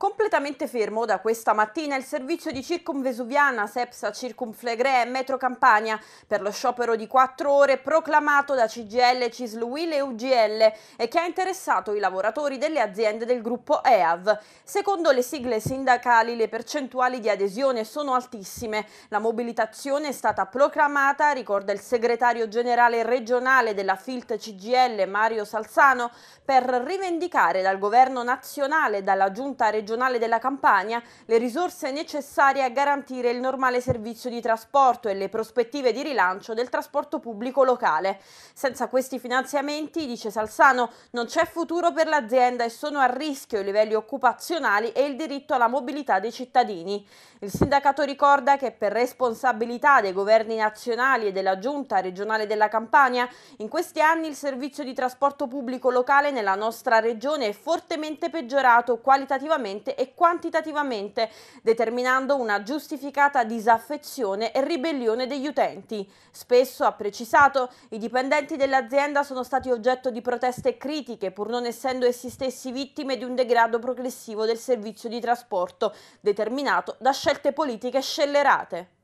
Completamente fermo da questa mattina il servizio di Circumvesuviana, Sepsa Circumflegre e Metro Campania per lo sciopero di quattro ore proclamato da CGL, CISLUIL e UGL e che ha interessato i lavoratori delle aziende del gruppo EAV. Secondo le sigle sindacali le percentuali di adesione sono altissime. La mobilitazione è stata proclamata, ricorda il segretario generale regionale della FILT CGL Mario Salzano, per rivendicare dal governo nazionale e dalla giunta regionale regionale della Campania le risorse necessarie a garantire il normale servizio di trasporto e le prospettive di rilancio del trasporto pubblico locale. Senza questi finanziamenti, dice Salsano, non c'è futuro per l'azienda e sono a rischio i livelli occupazionali e il diritto alla mobilità dei cittadini. Il sindacato ricorda che per responsabilità dei governi nazionali e della giunta regionale della Campania, in questi anni il servizio di trasporto pubblico locale nella nostra regione è fortemente peggiorato qualitativamente qualitativamente e quantitativamente, determinando una giustificata disaffezione e ribellione degli utenti. Spesso, ha precisato, i dipendenti dell'azienda sono stati oggetto di proteste critiche, pur non essendo essi stessi vittime di un degrado progressivo del servizio di trasporto, determinato da scelte politiche scellerate.